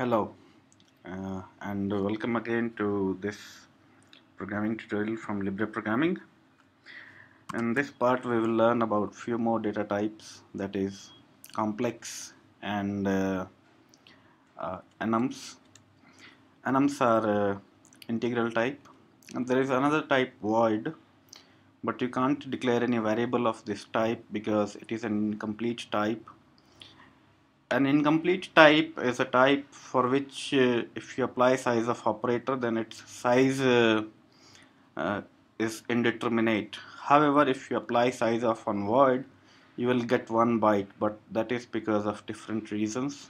hello uh, and welcome again to this programming tutorial from libre programming in this part we will learn about few more data types that is complex and uh, uh, enums enums are uh, integral type and there is another type void but you can't declare any variable of this type because it is an incomplete type an incomplete type is a type for which uh, if you apply size of operator then its size uh, uh, is indeterminate however if you apply size of one word you will get one byte but that is because of different reasons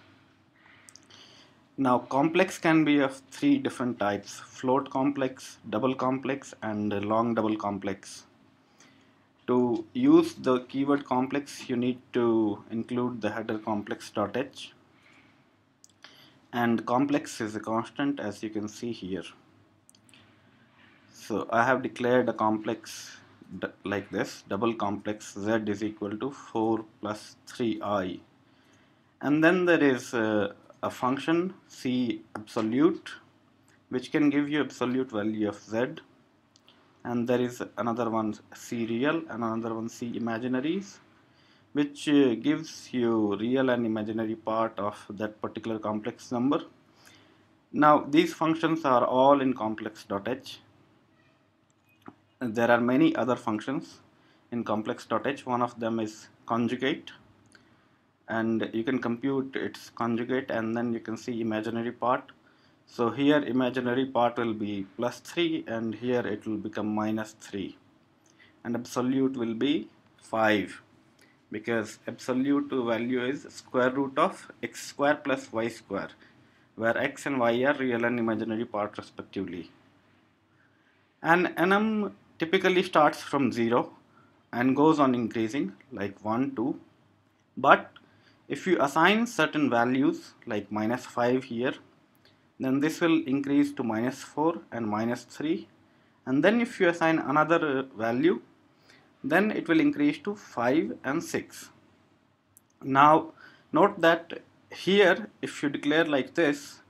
now complex can be of three different types float complex double complex and long double complex to use the keyword complex you need to include the header complex.h and complex is a constant as you can see here so I have declared a complex like this double complex z is equal to 4 plus 3i and then there is a, a function c absolute which can give you absolute value of z and there is another one c real and another one c imaginaries which uh, gives you real and imaginary part of that particular complex number now these functions are all in complex.h there are many other functions in complex.h one of them is conjugate and you can compute its conjugate and then you can see imaginary part so here imaginary part will be plus 3 and here it will become minus 3 and absolute will be 5 because absolute value is square root of x square plus y square where x and y are real and imaginary part respectively. And enum typically starts from 0 and goes on increasing like 1, 2 but if you assign certain values like minus 5 here then this will increase to minus 4 and minus 3 and then if you assign another uh, value then it will increase to 5 and 6 now note that here if you declare like this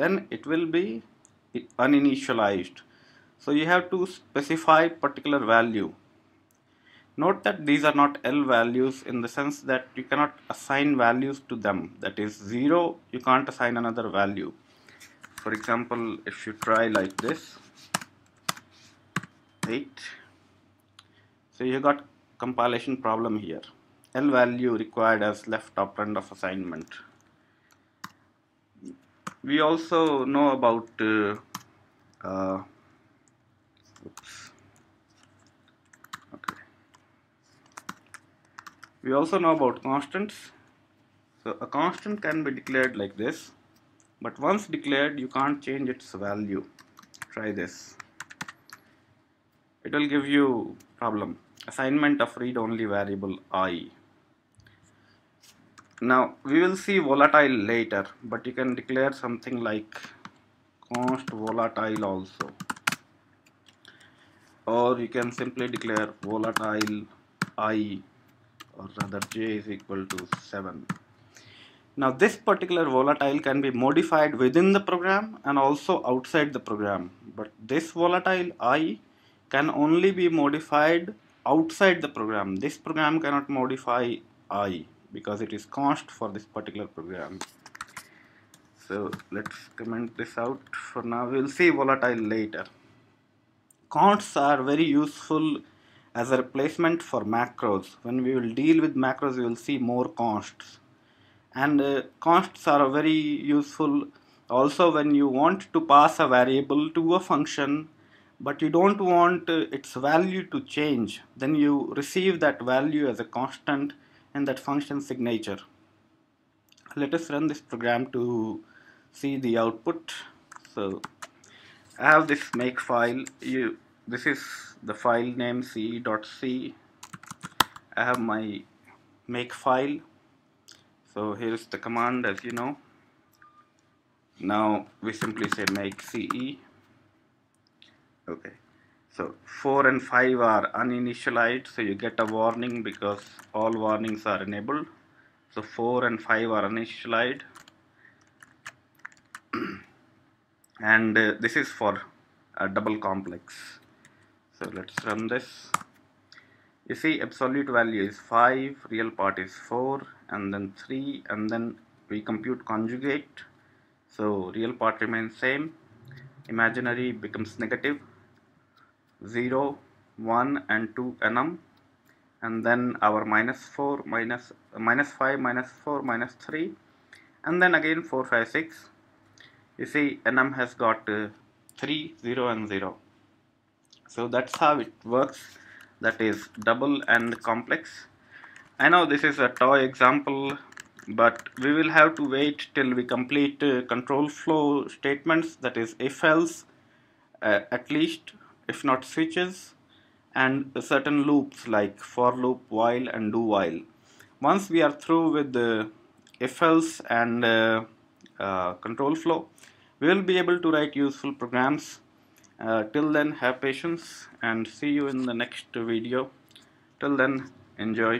then it will be uninitialized so you have to specify particular value note that these are not L values in the sense that you cannot assign values to them that is 0 you can't assign another value for example if you try like this 8 so you got compilation problem here L value required as left operand of assignment we also know about uh, uh, oops. okay we also know about constants so a constant can be declared like this but once declared you can't change its value try this it will give you problem assignment of read only variable i now we will see volatile later but you can declare something like const volatile also or you can simply declare volatile i or rather j is equal to 7 now this particular volatile can be modified within the program and also outside the program. But this volatile i can only be modified outside the program. This program cannot modify i because it is const for this particular program. So let's comment this out for now. We'll see volatile later. Consts are very useful as a replacement for macros. When we will deal with macros, we will see more consts and uh, consts are very useful also when you want to pass a variable to a function but you don't want uh, its value to change then you receive that value as a constant in that function signature let us run this program to see the output so I have this make file you this is the file name c.c I have my make file so here's the command as you know now we simply say make CE okay so 4 and 5 are uninitialized so you get a warning because all warnings are enabled so 4 and 5 are uninitialized and uh, this is for a double complex so let's run this you see absolute value is 5 real part is 4 and then 3 and then we compute conjugate so real part remains same imaginary becomes negative 0 1 and 2 enum and then our minus 4 minus, uh, minus 5 minus 4 minus 3 and then again 4 5 6 you see enum has got uh, 3 0 and 0 so that's how it works that is double and complex I know this is a toy example but we will have to wait till we complete uh, control flow statements that is if else uh, at least if not switches and certain loops like for loop while and do while once we are through with the if else and uh, uh control flow we will be able to write useful programs uh, till then have patience and see you in the next video till then enjoy